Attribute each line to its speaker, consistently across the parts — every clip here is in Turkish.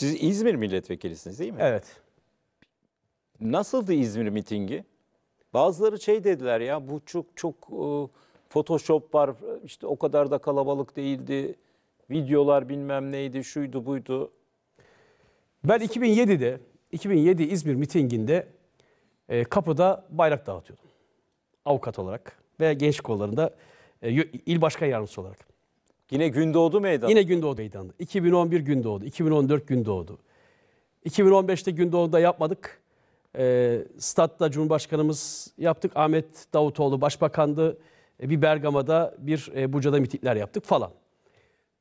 Speaker 1: Siz İzmir milletvekilisiniz değil mi? Evet. Nasıldı İzmir mitingi? Bazıları şey dediler ya bu çok çok e, Photoshop var işte o kadar da kalabalık değildi. Videolar bilmem neydi şuydu buydu.
Speaker 2: Ben 2007'de 2007 İzmir mitinginde e, kapıda bayrak dağıtıyordum. Avukat olarak ve genç kollarında e, il başkan yardımcısı olarak. Yine Gündoğdu meydanı. Yine Gündoğdu meydanı. 2011 Gündoğdu, 2014 Gündoğdu. 2015'te Gündoğdu'da yapmadık. E, statta Cumhurbaşkanımız yaptık. Ahmet Davutoğlu başbakandı. E, bir Bergama'da, bir e, Buca'da mitikler yaptık falan.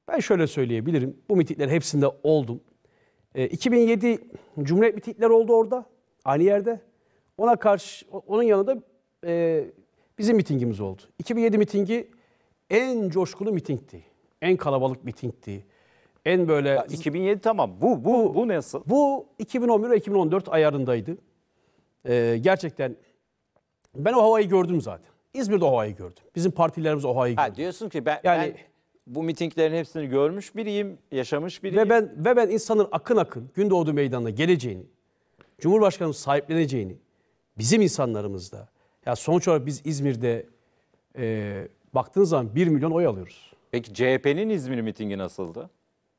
Speaker 2: Ben şöyle söyleyebilirim. Bu mitiklerin hepsinde oldum. E, ee, 2007 Cumhuriyet mitikleri oldu orada. Aynı yerde. Ona karşı, onun yanında e, bizim mitingimiz oldu. 2007 mitingi en coşkulu mitingdi. En kalabalık mitingdi. En böyle... Ya 2007 tamam. Bu, bu, bu, bu nasıl? Bu 2011 ve 2014 ayarındaydı. Ee, gerçekten ben o havayı gördüm zaten. İzmir'de o havayı gördüm. Bizim partilerimiz o havayı ha, Diyorsun ki ben, yani, ben bu mitinglerin hepsini görmüş biriyim, yaşamış biriyim. Ve ben, ve ben insanın akın akın Gündoğdu Meydanı'na geleceğini, Cumhurbaşkanımız sahipleneceğini, bizim insanlarımızda, ya sonuç olarak biz İzmir'de e, baktığınız zaman 1 milyon oy alıyoruz. Peki CHP'nin İzmir mitingi nasıldı?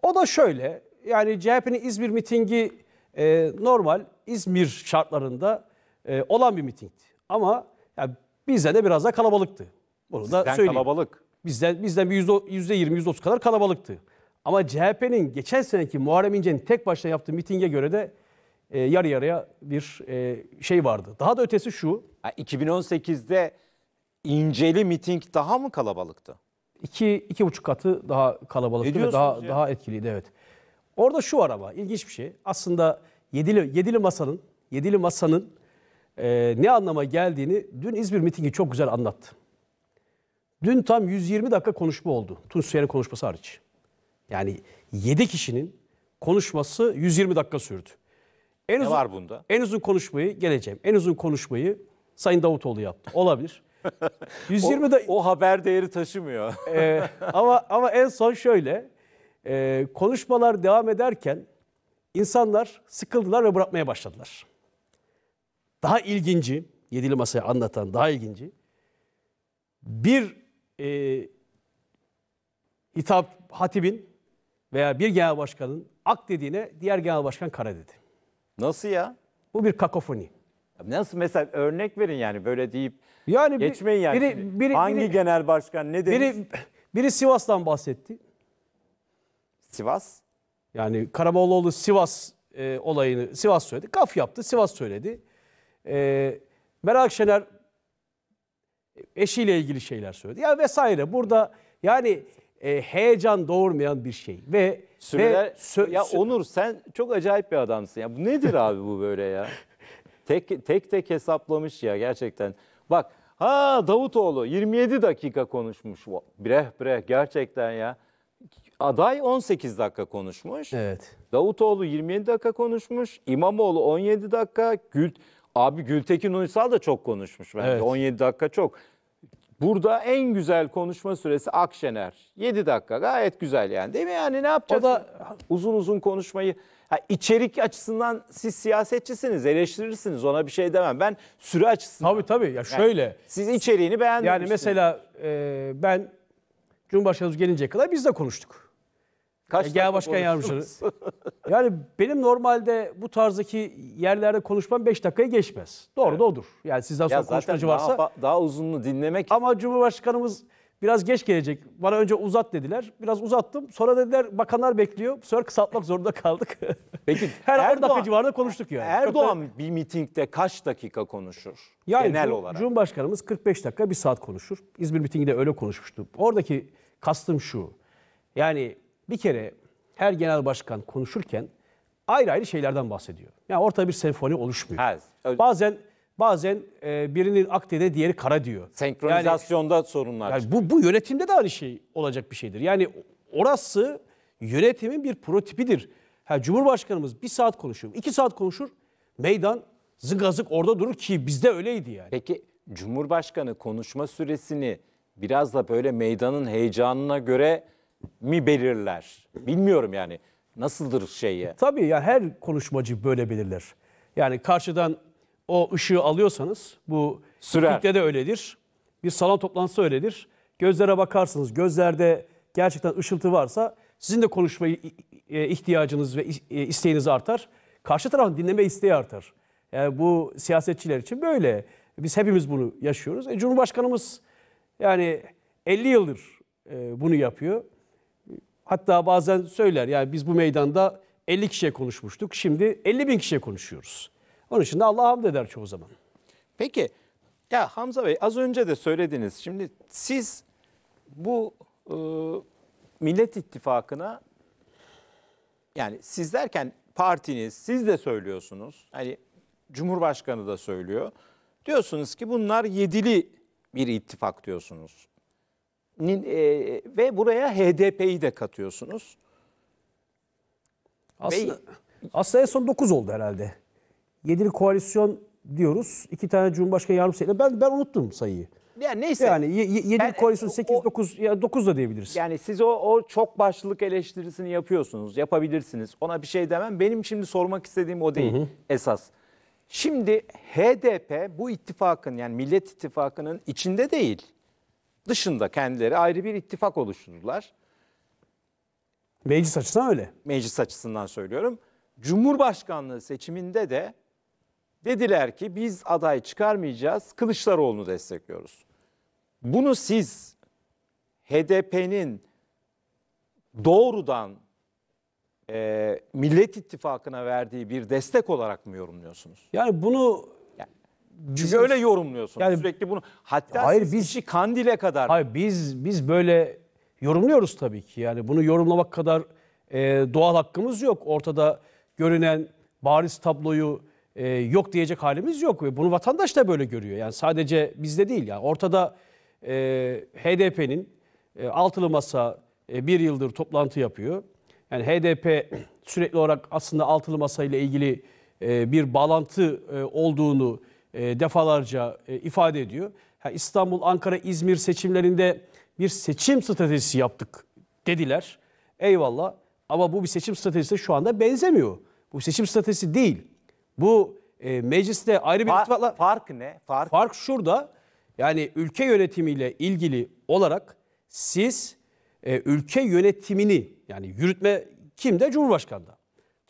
Speaker 2: O da şöyle. Yani CHP'nin İzmir mitingi e, normal İzmir şartlarında e, olan bir mitingdi. Ama yani bizde de biraz da kalabalıktı. Bunu Sizden da söyleyeyim. kalabalık. Bizden, bizden bir yüzde yirmi, yüzde otuz kadar kalabalıktı. Ama CHP'nin geçen seneki Muharrem İnce'nin tek başına yaptığı mitinge göre de e, yarı yarıya bir e, şey vardı. Daha da ötesi şu. 2018'de İnceli miting daha mı kalabalıktı? iki, iki buçuk katı daha kalabalıktı ve daha, ya. daha etkiliydi evet. Orada şu araba ilginç bir şey. Aslında yedili, yedili masanın yedili masanın e, ne anlama geldiğini dün İzmir mitingi çok güzel anlattı. Dün tam 120 dakika konuşma oldu. Tunç Suyer'in konuşması hariç. Yani 7 kişinin konuşması 120 dakika sürdü. En ne uzun, var bunda? En uzun konuşmayı geleceğim. En uzun konuşmayı Sayın Davutoğlu yaptı. Olabilir. 120 da o, haber değeri taşımıyor. e, ama ama en son şöyle e, konuşmalar devam ederken insanlar sıkıldılar ve bırakmaya başladılar. Daha ilginci, yedili masaya anlatan daha ilginci bir e, hitap hatibin veya bir genel başkanın ak dediğine diğer genel başkan kara dedi. Nasıl ya? Bu bir kakofoni. Nasıl mesela örnek verin yani böyle deyip yani geçmeyin yani. biri- biri- Hangi biri- genel başkan ne demiş? Biri, biri Sivas'tan bahsetti. Sivas. Yani Karamollaoğlu Sivas e, olayını Sivas söyledi. Kaf yaptı Sivas söyledi. E, Meral Akşener eşiyle ilgili şeyler söyledi. Ya vesaire burada yani e, heyecan doğurmayan bir şey ve Süreler, ve sö- ya sö- Onur sen
Speaker 1: çok acayip bir adamsın. Ya bu nedir abi bu böyle ya? tek tek tek hesaplamış ya gerçekten. Bak ha Davutoğlu 27 dakika konuşmuş. Breh breh gerçekten ya. Aday 18 dakika konuşmuş. Evet. Davutoğlu 27 dakika konuşmuş. İmamoğlu 17 dakika. Gül Abi Gültekin Uysal da çok konuşmuş bence. Evet. 17 dakika çok. Burada en güzel konuşma süresi Akşener. 7 dakika gayet güzel yani değil mi? Yani ne yapacak? O da uzun uzun konuşmayı Ha, içerik açısından siz siyasetçisiniz, eleştirirsiniz. Ona bir şey demem. Ben süre
Speaker 2: açısından. Tabii tabii. Ya şöyle. Yani siz içeriğini beğendiniz. Yani mesela e, ben Cumhurbaşkanımız gelinceye kadar biz de konuştuk. Kaç yani e, Genel Başkan Yardımcısı. yani benim normalde bu tarzdaki yerlerde konuşmam 5 dakikaya geçmez. Doğru evet. da odur. Yani sizden sonra ya konuşmacı daha, varsa. Daha uzunlu dinlemek. Ama Cumhurbaşkanımız Biraz geç gelecek. Bana önce uzat dediler. Biraz uzattım. Sonra dediler bakanlar bekliyor. Sonra kısaltmak zorunda kaldık. Peki her Erdoğan, 10 dakika civarında konuştuk yani. Erdoğan
Speaker 1: da... bir mitingde kaç dakika konuşur
Speaker 2: yani, genel olarak? Cumhurbaşkanımız 45 dakika bir saat konuşur. İzmir mitinginde öyle konuşmuştu. Oradaki kastım şu. Yani bir kere her genel başkan konuşurken ayrı ayrı şeylerden bahsediyor. Yani ortada bir senfoni oluşmuyor. Evet. Bazen Bazen e, birinin akdede diğeri kara diyor. Senkronizasyonda yani, sorunlar. Yani bu, bu yönetimde de aynı şey olacak bir şeydir. Yani orası yönetimin bir prototipidir. Ha, Cumhurbaşkanımız bir saat konuşur, iki saat konuşur. Meydan zıgazık orada durur ki bizde
Speaker 1: öyleydi yani. Peki Cumhurbaşkanı konuşma süresini biraz da böyle meydanın heyecanına göre mi belirler? Bilmiyorum yani. Nasıldır şeyi? Tabii
Speaker 2: ya her konuşmacı böyle belirler. Yani karşıdan o ışığı alıyorsanız bu Sürer. de öyledir. Bir salon toplantısı öyledir. Gözlere bakarsınız. Gözlerde gerçekten ışıltı varsa sizin de konuşmayı e, ihtiyacınız ve e, isteğiniz artar. Karşı tarafın dinleme isteği artar. Yani e, bu siyasetçiler için böyle. Biz hepimiz bunu yaşıyoruz. E, Cumhurbaşkanımız yani 50 yıldır e, bunu yapıyor. Hatta bazen söyler yani biz bu meydanda 50 kişiye konuşmuştuk. Şimdi 50 bin kişiye konuşuyoruz. Onun için de Allah hamd eder çoğu zaman.
Speaker 1: Peki ya Hamza Bey az önce de söylediniz. Şimdi siz bu e, Millet İttifakı'na yani siz derken partiniz siz de söylüyorsunuz. Hani Cumhurbaşkanı da söylüyor. Diyorsunuz ki bunlar yedili bir ittifak diyorsunuz. E, ve buraya HDP'yi de katıyorsunuz. Aslında, Bey,
Speaker 2: aslında en son 9 oldu herhalde. Yedili koalisyon diyoruz. İki tane Cumhurbaşkanı yardımcısı. Ben, ben unuttum sayıyı. Yani neyse. Yani yedi ben, e, koalisyon 8 9 ya 9 da diyebiliriz.
Speaker 1: Yani siz o o çok başlılık eleştirisini yapıyorsunuz. Yapabilirsiniz. Ona bir şey demem. Benim şimdi sormak istediğim o değil hı hı. esas. Şimdi HDP bu ittifakın yani Millet İttifakı'nın içinde değil. Dışında kendileri ayrı bir ittifak oluşturdular.
Speaker 2: Meclis açısından öyle.
Speaker 1: Meclis açısından söylüyorum. Cumhurbaşkanlığı seçiminde de Dediler ki biz aday çıkarmayacağız, Kılıçdaroğlu'nu destekliyoruz. Bunu siz HDP'nin doğrudan e, Millet İttifakı'na verdiği bir destek olarak mı yorumluyorsunuz? Yani bunu
Speaker 2: çünkü öyle yorumluyorsunuz yani, sürekli bunu. Hatta hayır, siz biz, işi Kandil'e kadar. Hayır biz biz böyle yorumluyoruz tabii ki. Yani bunu yorumlamak kadar e, doğal hakkımız yok. Ortada görünen bariz tabloyu e, yok diyecek halimiz yok ve bunu vatandaş da böyle görüyor. Yani sadece bizde değil yani ortada e, HDP'nin e, altılı masa e, bir yıldır toplantı yapıyor. Yani HDP sürekli olarak aslında altılı masa ile ilgili e, bir bağlantı e, olduğunu e, defalarca e, ifade ediyor. Ha, İstanbul, Ankara, İzmir seçimlerinde bir seçim stratejisi yaptık dediler. Eyvallah ama bu bir seçim stratejisi şu anda benzemiyor. Bu seçim stratejisi değil. Bu e, mecliste ayrı bir Fa- ittifakla... Fark ne? Fark, fark şurada. Yani ülke yönetimiyle ilgili olarak siz e, ülke yönetimini yani yürütme kimde? Cumhurbaşkanı'nda.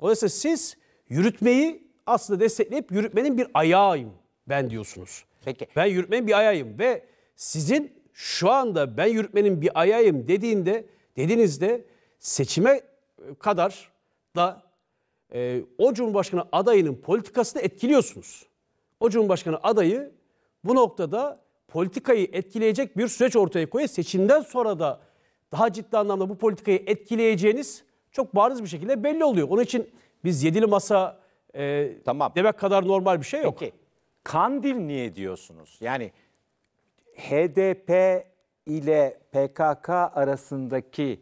Speaker 2: Dolayısıyla siz yürütmeyi aslında destekleyip yürütmenin bir ayağıyım ben diyorsunuz. Peki. Ben yürütmenin bir ayağıyım ve sizin şu anda ben yürütmenin bir ayağıyım dediğinde dediğinizde seçime kadar da e, o Cumhurbaşkanı adayının politikasını etkiliyorsunuz. O Cumhurbaşkanı adayı bu noktada politikayı etkileyecek bir süreç ortaya koyuyor. Seçimden sonra da daha ciddi anlamda bu politikayı etkileyeceğiniz çok bariz bir şekilde belli oluyor. Onun için biz yedili masa e, tamam. demek kadar normal bir şey yok. Peki Kandil niye
Speaker 1: diyorsunuz? Yani HDP ile PKK arasındaki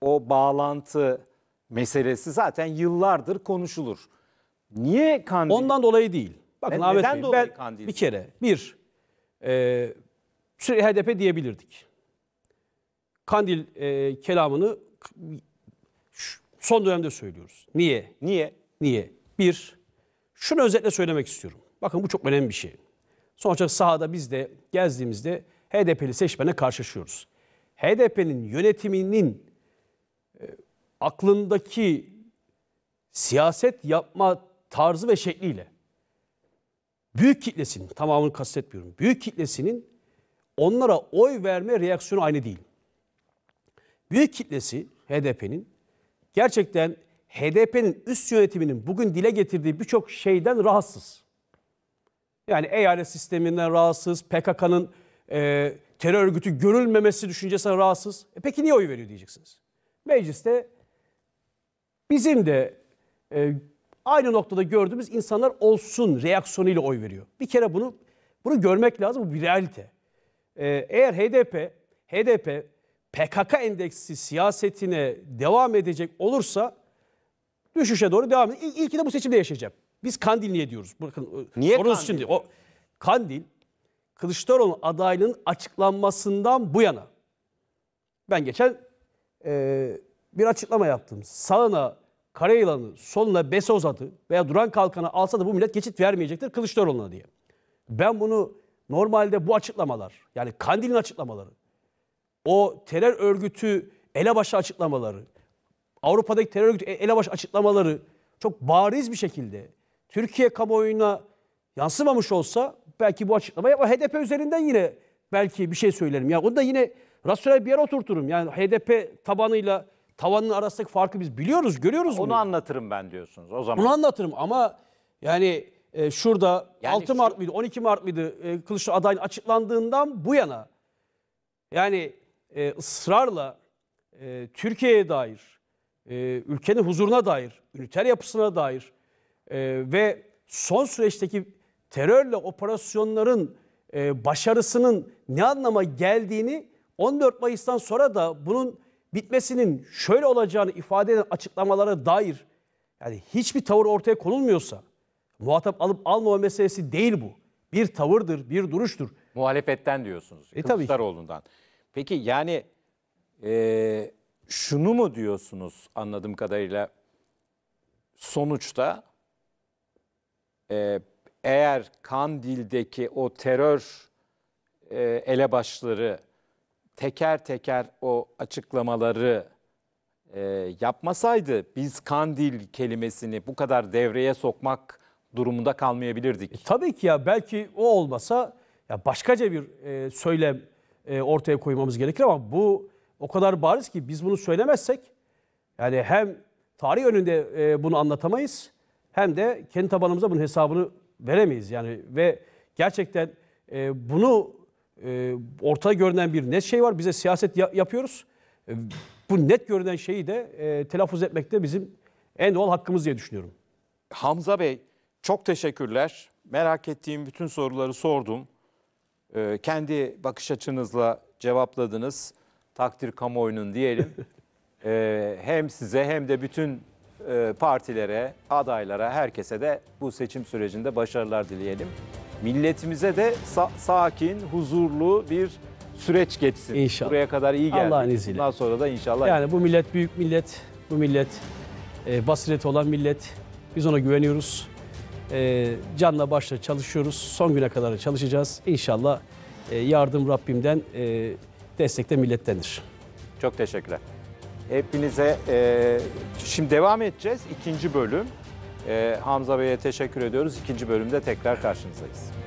Speaker 1: o bağlantı meselesi zaten yıllardır
Speaker 2: konuşulur. Niye Kandil? Ondan dolayı değil. Bakın ne, Ahmet neden Bey, dolayı ben Kandil? Bir kere bir e, HDP diyebilirdik. Kandil e, kelamını son dönemde söylüyoruz. Niye? Niye? Niye? Bir, şunu özetle söylemek istiyorum. Bakın bu çok önemli bir şey. Sonuçta sahada biz de gezdiğimizde HDP'li seçmene karşılaşıyoruz. HDP'nin yönetiminin e, aklındaki siyaset yapma tarzı ve şekliyle büyük kitlesinin, tamamını kastetmiyorum, büyük kitlesinin onlara oy verme reaksiyonu aynı değil. Büyük kitlesi HDP'nin gerçekten HDP'nin üst yönetiminin bugün dile getirdiği birçok şeyden rahatsız. Yani eyalet sisteminden rahatsız, PKK'nın e, terör örgütü görülmemesi düşüncesinden rahatsız. E peki niye oy veriyor diyeceksiniz. Mecliste Bizim de e, aynı noktada gördüğümüz insanlar olsun reaksiyonuyla oy veriyor. Bir kere bunu bunu görmek lazım. Bu bir realite. E, eğer HDP HDP PKK endeksi siyasetine devam edecek olursa düşüşe doğru devam edecek. İlk, ilkinde bu seçimde yaşayacağım. Biz Kandil niye diyoruz? Bakın, niye Kandil? Için o, Kandil, Kılıçdaroğlu adaylığının açıklanmasından bu yana. Ben geçen e, bir açıklama yaptım. Sağına Karayılan'ı soluna bese uzadı veya duran kalkana alsa da bu millet geçit vermeyecektir Kılıçdaroğlu'na diye. Ben bunu normalde bu açıklamalar yani Kandil'in açıklamaları, o terör örgütü elebaşı açıklamaları, Avrupa'daki terör örgütü e, elebaşı açıklamaları çok bariz bir şekilde Türkiye kamuoyuna yansımamış olsa belki bu açıklama yapma. HDP üzerinden yine belki bir şey söylerim. Ya yani onu da yine rasyonel bir yere oturturum. Yani HDP tabanıyla tavanın arasındaki farkı biz biliyoruz, görüyoruz Onu bunu. anlatırım ben diyorsunuz o zaman. Bunu anlatırım ama yani e, şurada Yani 6 şu- Mart mıydı, 12 Mart mıydı e, Kılıçdaroğlu adayın açıklandığından bu yana yani e, ısrarla e, Türkiye'ye dair, e, ülkenin huzuruna dair, üniter yapısına dair e, ve son süreçteki terörle operasyonların e, başarısının ne anlama geldiğini 14 Mayıs'tan sonra da bunun bitmesinin şöyle olacağını ifade eden açıklamalara dair yani hiçbir tavır ortaya konulmuyorsa muhatap alıp almama meselesi değil bu. Bir tavırdır, bir duruştur. Muhalefetten diyorsunuz. E, Kılıçdaroğlu'ndan. Peki yani
Speaker 1: e, şunu mu diyorsunuz anladığım kadarıyla sonuçta e, eğer Kandil'deki o terör e, elebaşları teker teker o açıklamaları e, yapmasaydı biz kandil kelimesini
Speaker 2: bu kadar devreye sokmak durumunda kalmayabilirdik. E, tabii ki ya belki o olmasa ya başkaca bir e, söylem e, ortaya koymamız gerekir ama bu o kadar bariz ki biz bunu söylemezsek yani hem tarih önünde e, bunu anlatamayız hem de kendi tabanımıza bunun hesabını veremeyiz yani ve gerçekten e, bunu e, ee, ortada görünen bir net şey var. Bize siyaset ya- yapıyoruz. E, bu net görünen şeyi de e, telaffuz etmekte bizim en doğal hakkımız diye düşünüyorum. Hamza Bey çok teşekkürler. Merak ettiğim bütün soruları
Speaker 1: sordum. Ee, kendi bakış açınızla cevapladınız. Takdir kamuoyunun diyelim. Ee, hem size hem de bütün e, partilere, adaylara, herkese de bu seçim sürecinde başarılar dileyelim milletimize de sa- sakin, huzurlu bir süreç geçsin. İnşallah. Buraya kadar iyi geldi. Allah'ın izniyle. Bundan sonra da inşallah. Yani
Speaker 2: bu millet büyük millet, bu millet e, basiret olan millet. Biz ona güveniyoruz. E, canla başla çalışıyoruz. Son güne kadar çalışacağız. İnşallah e, yardım Rabbimden, e, destek de millettendir.
Speaker 1: Çok teşekkürler. Hepinize e, şimdi devam edeceğiz. ikinci bölüm. Ee, Hamza Bey'e teşekkür ediyoruz. İkinci bölümde tekrar karşınızdayız.